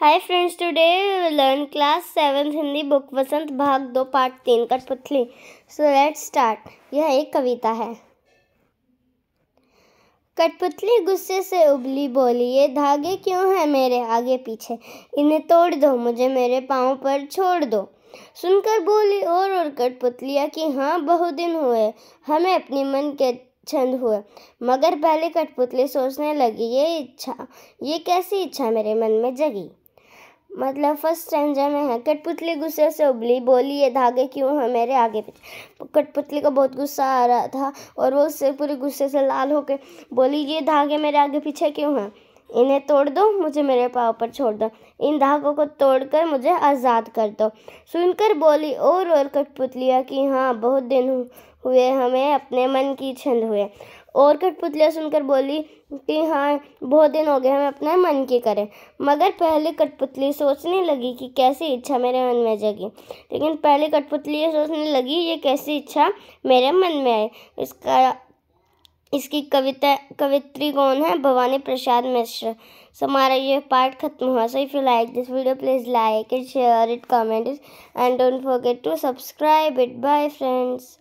हाय friends today learn class seven Hindi book Vasant भाग दो part तीन कठपुतली सो लेट स्टार्ट यह एक कविता है कठपुतली गुस्से से उबली बोली ये धागे क्यों हैं मेरे आगे पीछे इन्हें तोड़ दो मुझे मेरे पाँव पर छोड़ दो सुनकर बोली और और कठपुतलिया कि हाँ बहुत दिन हुए हमें अपनी मन के छंद हुए मगर पहले कठपुतली सोचने लगी ये इच्छा ये कैसी इच्छा मेरे मन में जगी मतलब फर्स्ट स्टेंजा में है कठपुतली गुस्से से उबली बोली ये धागे क्यों है मेरे आगे पीछे कठपुतली को बहुत गुस्सा आ रहा था और वो उससे पूरे गुस्से से लाल होकर बोली ये धागे मेरे आगे पीछे क्यों हैं इन्हें तोड़ दो मुझे मेरे पाँव पर छोड़ दो इन धागों को तोड़कर मुझे आज़ाद कर दो सुनकर बोली और और कठपुतलिया कि हाँ बहुत दिन हुए हमें अपने मन की छंद हुए और कठपुतलियाँ सुनकर बोली कि हाँ बहुत दिन हो गए हम अपना मन की करें मगर पहले कठपुतली सोचने लगी कि कैसी इच्छा मेरे मन में जगी लेकिन पहले कठपुतली ये सोचने लगी ये कैसी इच्छा मेरे मन में आई इसका इसकी कविता कवित्री कौन है भवानी प्रसाद मिश्र सो हमारा ये पार्ट खत्म हुआ so if you like this video please like it share it comment it and don't forget to subscribe it bye friends